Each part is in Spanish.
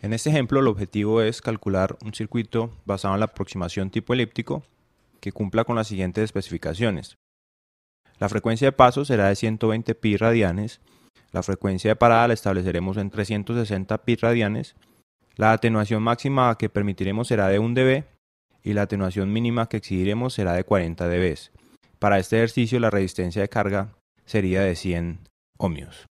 En este ejemplo, el objetivo es calcular un circuito basado en la aproximación tipo elíptico que cumpla con las siguientes especificaciones. La frecuencia de paso será de 120 pi radianes, la frecuencia de parada la estableceremos en 360 pi radianes, la atenuación máxima que permitiremos será de 1 dB y la atenuación mínima que exigiremos será de 40 dB. Para este ejercicio la resistencia de carga sería de 100 ohmios.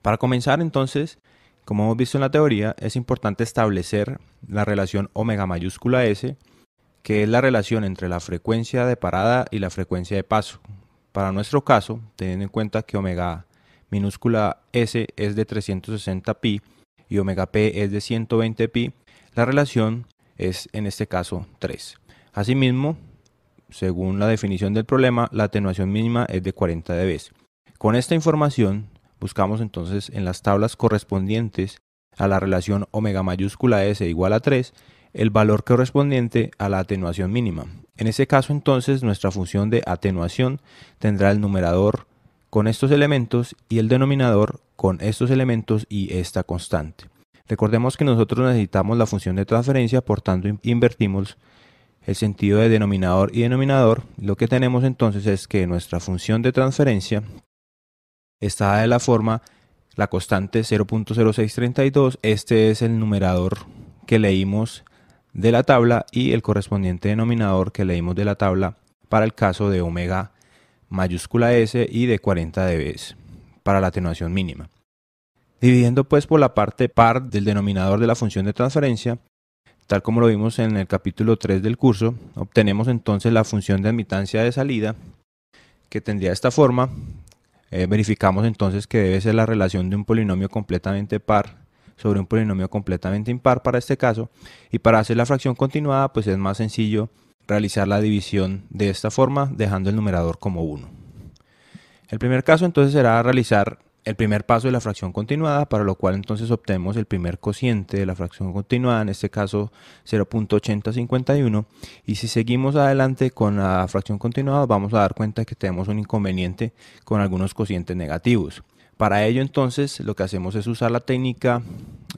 Para comenzar entonces, como hemos visto en la teoría, es importante establecer la relación omega mayúscula S, que es la relación entre la frecuencia de parada y la frecuencia de paso. Para nuestro caso, teniendo en cuenta que omega minúscula S es de 360 pi y omega P es de 120 pi, la relación es en este caso 3. Asimismo, según la definición del problema, la atenuación mínima es de 40 dB. Con esta información Buscamos entonces en las tablas correspondientes a la relación omega mayúscula S igual a 3 el valor correspondiente a la atenuación mínima. En ese caso entonces nuestra función de atenuación tendrá el numerador con estos elementos y el denominador con estos elementos y esta constante. Recordemos que nosotros necesitamos la función de transferencia, por tanto invertimos el sentido de denominador y denominador. Lo que tenemos entonces es que nuestra función de transferencia está de la forma, la constante 0.0632, este es el numerador que leímos de la tabla y el correspondiente denominador que leímos de la tabla para el caso de omega mayúscula S y de 40 dB para la atenuación mínima. Dividiendo pues por la parte par del denominador de la función de transferencia, tal como lo vimos en el capítulo 3 del curso, obtenemos entonces la función de admitancia de salida que tendría esta forma eh, verificamos entonces que debe ser la relación de un polinomio completamente par sobre un polinomio completamente impar para este caso. Y para hacer la fracción continuada, pues es más sencillo realizar la división de esta forma, dejando el numerador como 1. El primer caso entonces será realizar el primer paso de la fracción continuada, para lo cual entonces obtenemos el primer cociente de la fracción continuada, en este caso 0.8051. Y si seguimos adelante con la fracción continuada, vamos a dar cuenta que tenemos un inconveniente con algunos cocientes negativos. Para ello entonces lo que hacemos es usar la técnica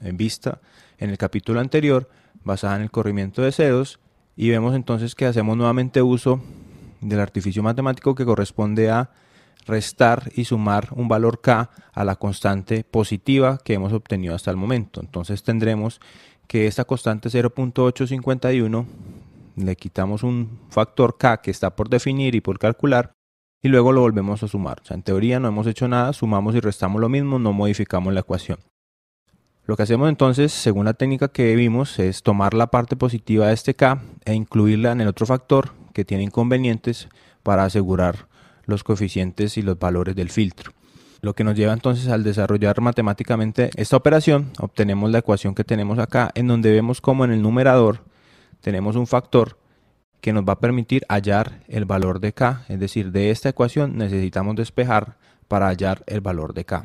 en vista en el capítulo anterior, basada en el corrimiento de ceros, y vemos entonces que hacemos nuevamente uso del artificio matemático que corresponde a restar y sumar un valor k a la constante positiva que hemos obtenido hasta el momento. Entonces tendremos que esta constante 0.851 le quitamos un factor k que está por definir y por calcular y luego lo volvemos a sumar. en teoría no hemos hecho nada, sumamos y restamos lo mismo, no modificamos la ecuación. Lo que hacemos entonces, según la técnica que vimos, es tomar la parte positiva de este k e incluirla en el otro factor que tiene inconvenientes para asegurar los coeficientes y los valores del filtro. Lo que nos lleva entonces al desarrollar matemáticamente esta operación, obtenemos la ecuación que tenemos acá, en donde vemos como en el numerador tenemos un factor que nos va a permitir hallar el valor de k, es decir, de esta ecuación necesitamos despejar para hallar el valor de k.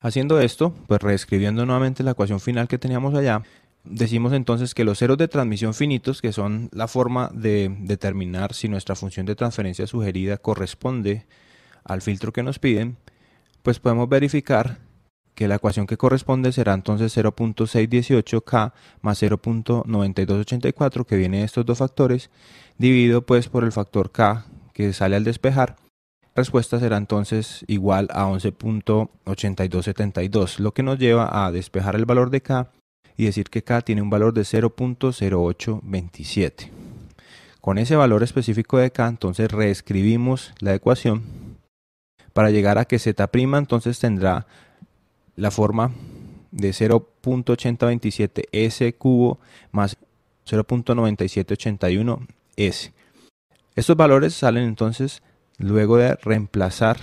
Haciendo esto, pues reescribiendo nuevamente la ecuación final que teníamos allá, Decimos entonces que los ceros de transmisión finitos, que son la forma de determinar si nuestra función de transferencia sugerida corresponde al filtro que nos piden, pues podemos verificar que la ecuación que corresponde será entonces 0.618K más 0.9284, que viene de estos dos factores, dividido pues por el factor K que sale al despejar. Respuesta será entonces igual a 11.8272, lo que nos lleva a despejar el valor de K y decir que K tiene un valor de 0.0827. Con ese valor específico de K, entonces reescribimos la ecuación para llegar a que Z' entonces tendrá la forma de 0.8027 S cubo más 0.9781 S. Estos valores salen entonces luego de reemplazar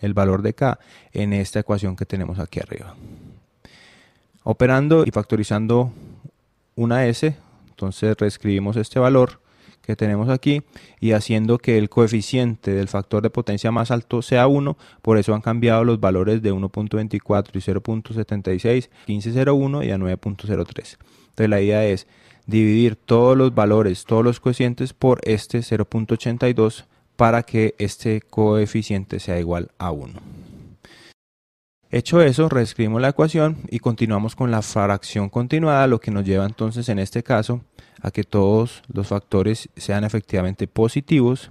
el valor de K en esta ecuación que tenemos aquí arriba operando y factorizando una S, entonces reescribimos este valor que tenemos aquí y haciendo que el coeficiente del factor de potencia más alto sea 1, por eso han cambiado los valores de 1.24 y 0.76, 15.01 y a 9.03. Entonces la idea es dividir todos los valores, todos los coeficientes por este 0.82 para que este coeficiente sea igual a 1. Hecho eso, reescribimos la ecuación y continuamos con la fracción continuada, lo que nos lleva entonces en este caso a que todos los factores sean efectivamente positivos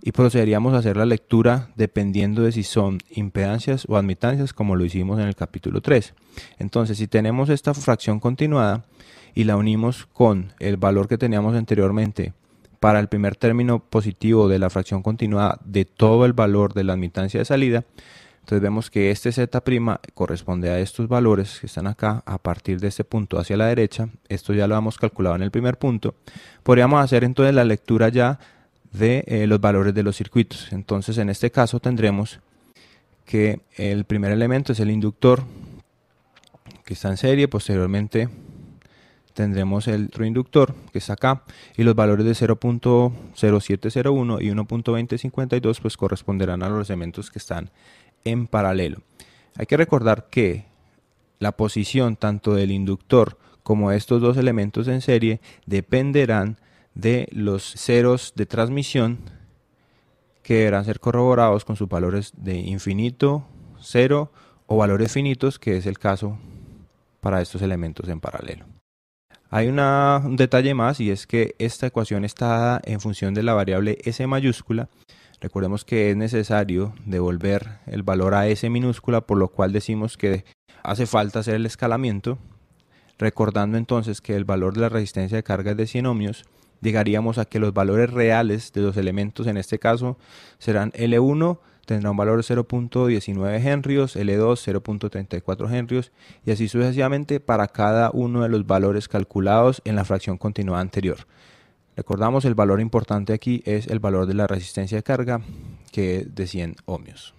y procederíamos a hacer la lectura dependiendo de si son impedancias o admitancias como lo hicimos en el capítulo 3. Entonces si tenemos esta fracción continuada y la unimos con el valor que teníamos anteriormente para el primer término positivo de la fracción continuada de todo el valor de la admitancia de salida, entonces vemos que este Z' corresponde a estos valores que están acá a partir de este punto hacia la derecha. Esto ya lo hemos calculado en el primer punto. Podríamos hacer entonces la lectura ya de eh, los valores de los circuitos. Entonces en este caso tendremos que el primer elemento es el inductor que está en serie, posteriormente tendremos el otro inductor que está acá y los valores de 0.0701 y 1.2052 pues corresponderán a los elementos que están en paralelo. Hay que recordar que la posición tanto del inductor como de estos dos elementos en serie dependerán de los ceros de transmisión que deberán ser corroborados con sus valores de infinito, cero o valores finitos, que es el caso para estos elementos en paralelo. Hay un detalle más y es que esta ecuación está en función de la variable S mayúscula Recordemos que es necesario devolver el valor a S minúscula, por lo cual decimos que hace falta hacer el escalamiento. Recordando entonces que el valor de la resistencia de carga es de 100 ohmios, llegaríamos a que los valores reales de los elementos, en este caso, serán L1 tendrá un valor 0.19 henrios, L2 0.34 henrios y así sucesivamente para cada uno de los valores calculados en la fracción continua anterior. Recordamos el valor importante aquí es el valor de la resistencia de carga que es de 100 ohmios.